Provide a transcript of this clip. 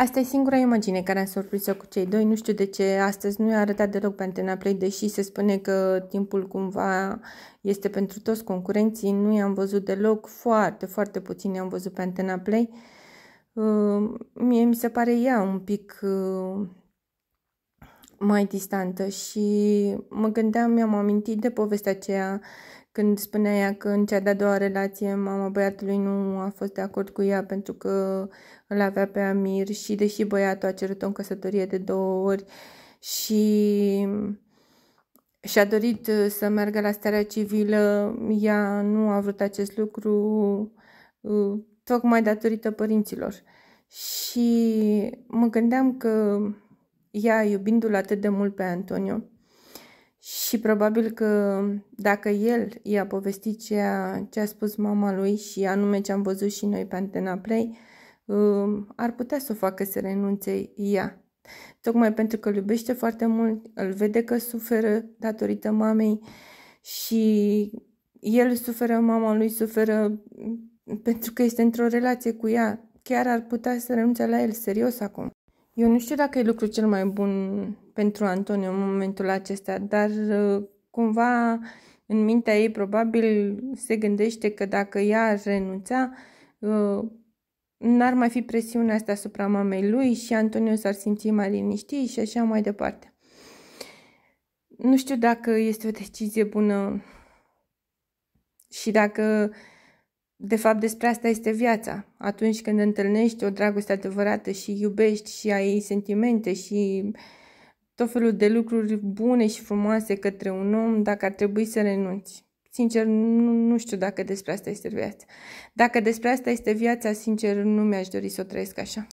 Asta e singura imagine care am surprins-o cu cei doi. Nu știu de ce astăzi nu i-a arătat deloc pe Antena Play, deși se spune că timpul cumva este pentru toți concurenții. Nu i-am văzut deloc, foarte, foarte puțin i-am văzut pe Antena Play. Uh, mie mi se pare ea un pic uh, mai distantă și mă gândeam, mi-am amintit de povestea aceea când spunea ea că în cea de-a doua relație mama băiatului nu a fost de acord cu ea pentru că îl avea pe Amir și deși băiatul a cerut-o în căsătorie de două ori și și-a dorit uh, să meargă la starea civilă, ea nu a vrut acest lucru uh, tocmai datorită părinților. Și mă gândeam că ea iubindu-l atât de mult pe Antonio. Și probabil că dacă el i-a povestit ce a, ce a spus mama lui și anume ce am văzut și noi pe Antena Play, um, ar putea să o facă să renunțe ea. Tocmai pentru că îl iubește foarte mult, îl vede că suferă datorită mamei și el suferă, mama lui suferă pentru că este într-o relație cu ea. Chiar ar putea să renunțe la el, serios acum. Eu nu știu dacă e lucru cel mai bun pentru Antonio în momentul acesta, dar uh, cumva în mintea ei probabil se gândește că dacă ea ar renunța, uh, n-ar mai fi presiunea asta asupra mamei lui și Antonio s-ar simți mai liniștit și așa mai departe. Nu știu dacă este o decizie bună și dacă uh, de fapt, despre asta este viața. Atunci când întâlnești o dragoste adevărată și iubești și ai sentimente și tot felul de lucruri bune și frumoase către un om, dacă ar trebui să renunți. Sincer, nu, nu știu dacă despre asta este viața. Dacă despre asta este viața, sincer, nu mi-aș dori să o trăiesc așa.